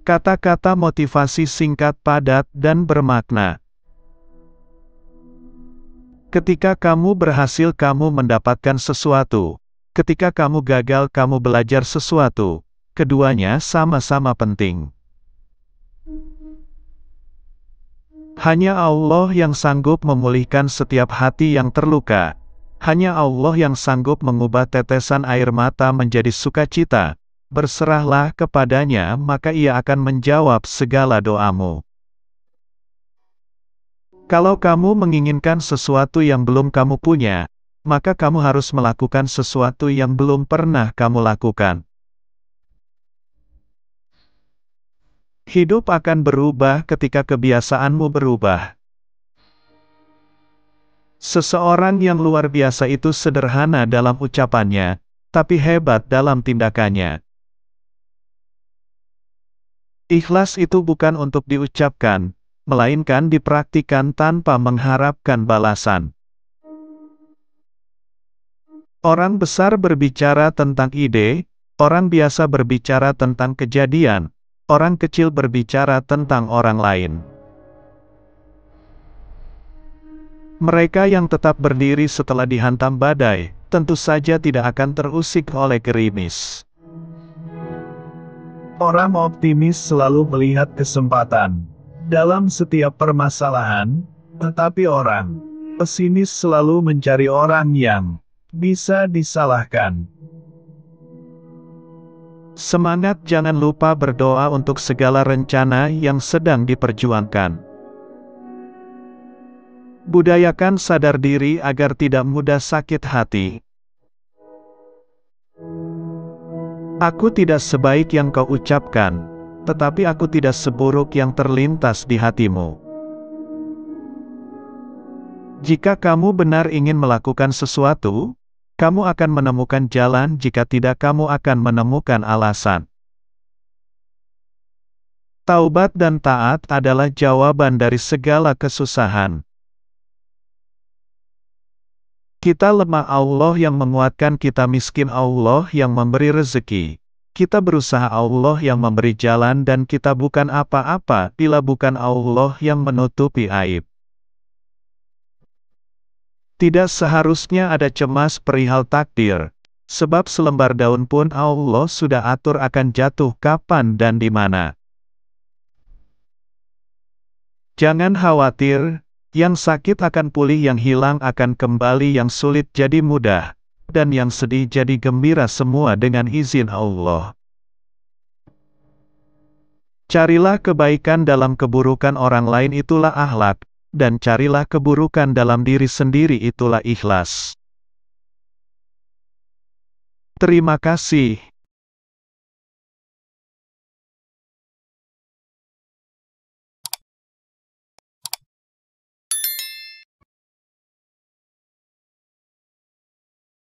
Kata-kata motivasi singkat padat dan bermakna. Ketika kamu berhasil kamu mendapatkan sesuatu. Ketika kamu gagal kamu belajar sesuatu. Keduanya sama-sama penting. Hanya Allah yang sanggup memulihkan setiap hati yang terluka. Hanya Allah yang sanggup mengubah tetesan air mata menjadi sukacita, berserahlah kepadanya maka ia akan menjawab segala doamu. Kalau kamu menginginkan sesuatu yang belum kamu punya, maka kamu harus melakukan sesuatu yang belum pernah kamu lakukan. Hidup akan berubah ketika kebiasaanmu berubah. Seseorang yang luar biasa itu sederhana dalam ucapannya, tapi hebat dalam tindakannya. Ikhlas itu bukan untuk diucapkan, melainkan dipraktikan tanpa mengharapkan balasan. Orang besar berbicara tentang ide, orang biasa berbicara tentang kejadian, orang kecil berbicara tentang orang lain. Mereka yang tetap berdiri setelah dihantam badai, tentu saja tidak akan terusik oleh gerimis. Orang optimis selalu melihat kesempatan dalam setiap permasalahan, tetapi orang pesimis selalu mencari orang yang bisa disalahkan. Semangat jangan lupa berdoa untuk segala rencana yang sedang diperjuangkan. Budayakan sadar diri agar tidak mudah sakit hati. Aku tidak sebaik yang kau ucapkan, tetapi aku tidak seburuk yang terlintas di hatimu. Jika kamu benar ingin melakukan sesuatu, kamu akan menemukan jalan jika tidak kamu akan menemukan alasan. Taubat dan taat adalah jawaban dari segala kesusahan. Kita lemah Allah yang menguatkan kita miskin Allah yang memberi rezeki. Kita berusaha Allah yang memberi jalan dan kita bukan apa-apa bila bukan Allah yang menutupi aib. Tidak seharusnya ada cemas perihal takdir, sebab selembar daun pun Allah sudah atur akan jatuh kapan dan di mana. Jangan khawatir, yang sakit akan pulih, yang hilang akan kembali, yang sulit jadi mudah, dan yang sedih jadi gembira semua dengan izin Allah. Carilah kebaikan dalam keburukan orang lain itulah akhlak, dan carilah keburukan dalam diri sendiri itulah ikhlas. Terima kasih.